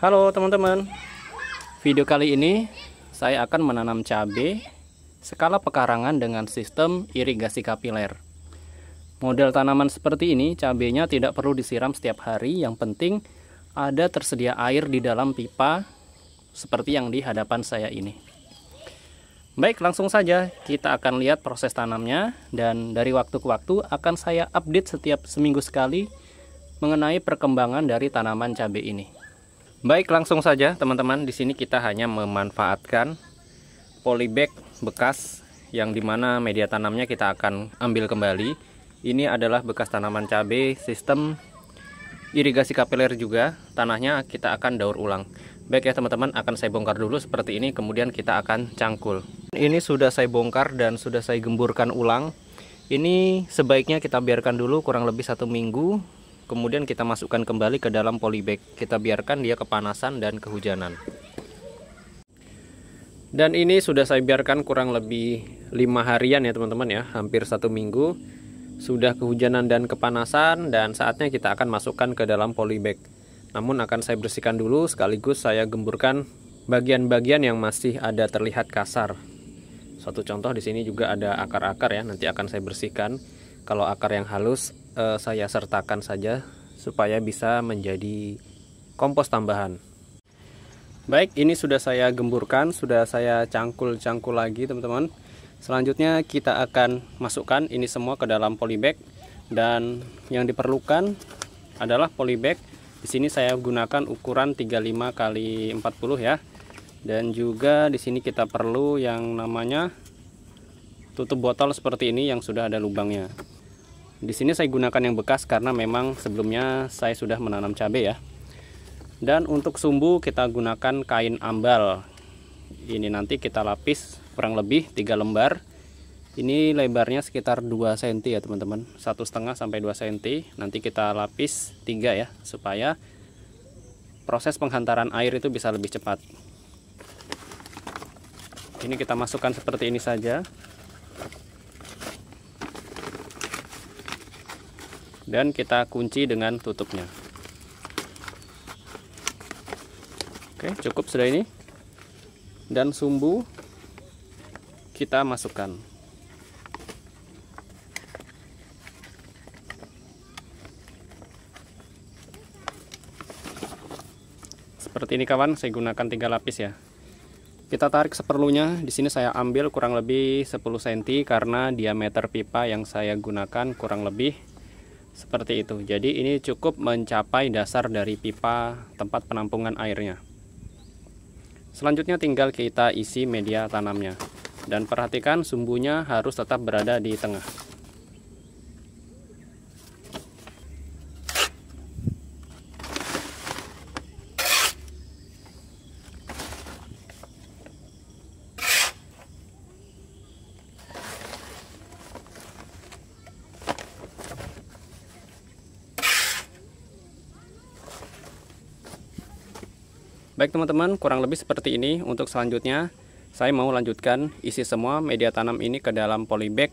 Halo teman-teman Video kali ini saya akan menanam cabai skala pekarangan dengan sistem irigasi kapiler Model tanaman seperti ini cabainya tidak perlu disiram setiap hari yang penting ada tersedia air di dalam pipa seperti yang di hadapan saya ini Baik langsung saja kita akan lihat proses tanamnya dan dari waktu ke waktu akan saya update setiap seminggu sekali mengenai perkembangan dari tanaman cabai ini Baik, langsung saja teman-teman. Di sini kita hanya memanfaatkan polybag bekas yang dimana media tanamnya kita akan ambil kembali. Ini adalah bekas tanaman cabe. sistem irigasi kapiler juga. Tanahnya kita akan daur ulang. Baik ya teman-teman, akan saya bongkar dulu seperti ini, kemudian kita akan cangkul. Ini sudah saya bongkar dan sudah saya gemburkan ulang. Ini sebaiknya kita biarkan dulu kurang lebih satu minggu kemudian kita masukkan kembali ke dalam polybag kita biarkan dia kepanasan dan kehujanan dan ini sudah saya biarkan kurang lebih lima harian ya teman-teman ya hampir satu minggu sudah kehujanan dan kepanasan dan saatnya kita akan masukkan ke dalam polybag namun akan saya bersihkan dulu sekaligus saya gemburkan bagian-bagian yang masih ada terlihat kasar satu contoh di sini juga ada akar-akar ya nanti akan saya bersihkan kalau akar yang halus uh, saya sertakan saja supaya bisa menjadi kompos tambahan. Baik, ini sudah saya gemburkan, sudah saya cangkul-cangkul lagi, teman-teman. Selanjutnya kita akan masukkan ini semua ke dalam polybag dan yang diperlukan adalah polybag. Di sini saya gunakan ukuran 35 kali 40 ya. Dan juga di sini kita perlu yang namanya tutup botol seperti ini yang sudah ada lubangnya. Di sini saya gunakan yang bekas karena memang sebelumnya saya sudah menanam cabai ya. Dan untuk sumbu kita gunakan kain ambal. Ini nanti kita lapis kurang lebih 3 lembar. Ini lebarnya sekitar 2 cm ya teman-teman. Satu setengah sampai 2 cm. Nanti kita lapis 3 ya supaya proses penghantaran air itu bisa lebih cepat. Ini kita masukkan seperti ini saja. dan kita kunci dengan tutupnya oke cukup sudah ini dan sumbu kita masukkan seperti ini kawan saya gunakan tiga lapis ya kita tarik seperlunya di sini saya ambil kurang lebih 10 cm karena diameter pipa yang saya gunakan kurang lebih seperti itu jadi ini cukup mencapai dasar dari pipa tempat penampungan airnya selanjutnya tinggal kita isi media tanamnya dan perhatikan sumbunya harus tetap berada di tengah Baik teman-teman, kurang lebih seperti ini untuk selanjutnya. Saya mau lanjutkan isi semua media tanam ini ke dalam polybag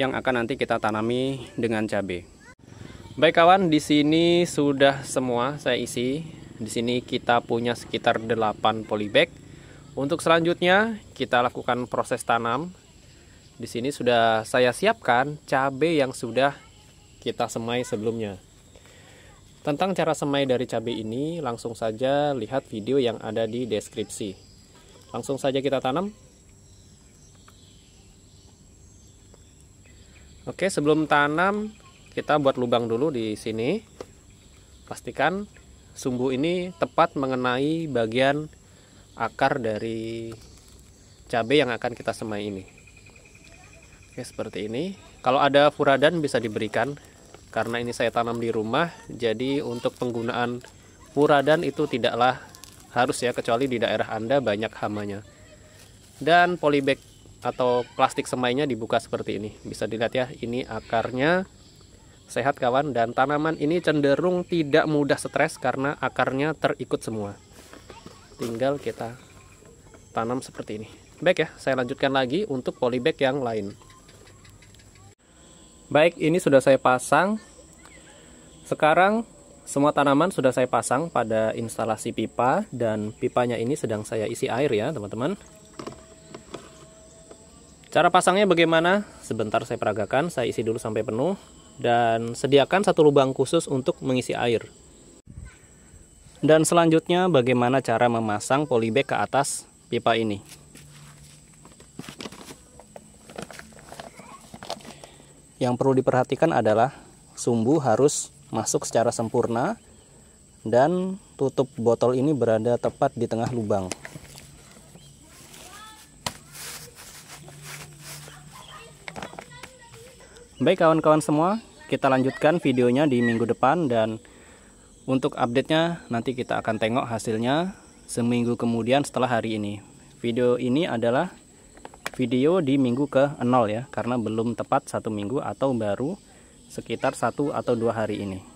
yang akan nanti kita tanami dengan cabai. Baik kawan, di sini sudah semua saya isi. Di sini kita punya sekitar 8 polybag. Untuk selanjutnya kita lakukan proses tanam. Di sini sudah saya siapkan cabai yang sudah kita semai sebelumnya. Tentang cara semai dari cabai ini, langsung saja lihat video yang ada di deskripsi. Langsung saja kita tanam. Oke, sebelum tanam, kita buat lubang dulu di sini. Pastikan sumbu ini tepat mengenai bagian akar dari cabai yang akan kita semai ini. Oke, seperti ini. Kalau ada furadan bisa diberikan karena ini saya tanam di rumah jadi untuk penggunaan puradan itu tidaklah harus ya kecuali di daerah anda banyak hamanya dan polybag atau plastik semainya dibuka seperti ini bisa dilihat ya ini akarnya sehat kawan dan tanaman ini cenderung tidak mudah stres karena akarnya terikut semua tinggal kita tanam seperti ini baik ya saya lanjutkan lagi untuk polybag yang lain Baik, ini sudah saya pasang. Sekarang semua tanaman sudah saya pasang pada instalasi pipa dan pipanya ini sedang saya isi air ya, teman-teman. Cara pasangnya bagaimana? Sebentar saya peragakan, saya isi dulu sampai penuh dan sediakan satu lubang khusus untuk mengisi air. Dan selanjutnya bagaimana cara memasang polybag ke atas pipa ini. Yang perlu diperhatikan adalah sumbu harus masuk secara sempurna dan tutup botol ini berada tepat di tengah lubang. Baik kawan-kawan semua, kita lanjutkan videonya di minggu depan dan untuk update-nya nanti kita akan tengok hasilnya seminggu kemudian setelah hari ini. Video ini adalah video di minggu ke 0 ya karena belum tepat satu minggu atau baru sekitar satu atau dua hari ini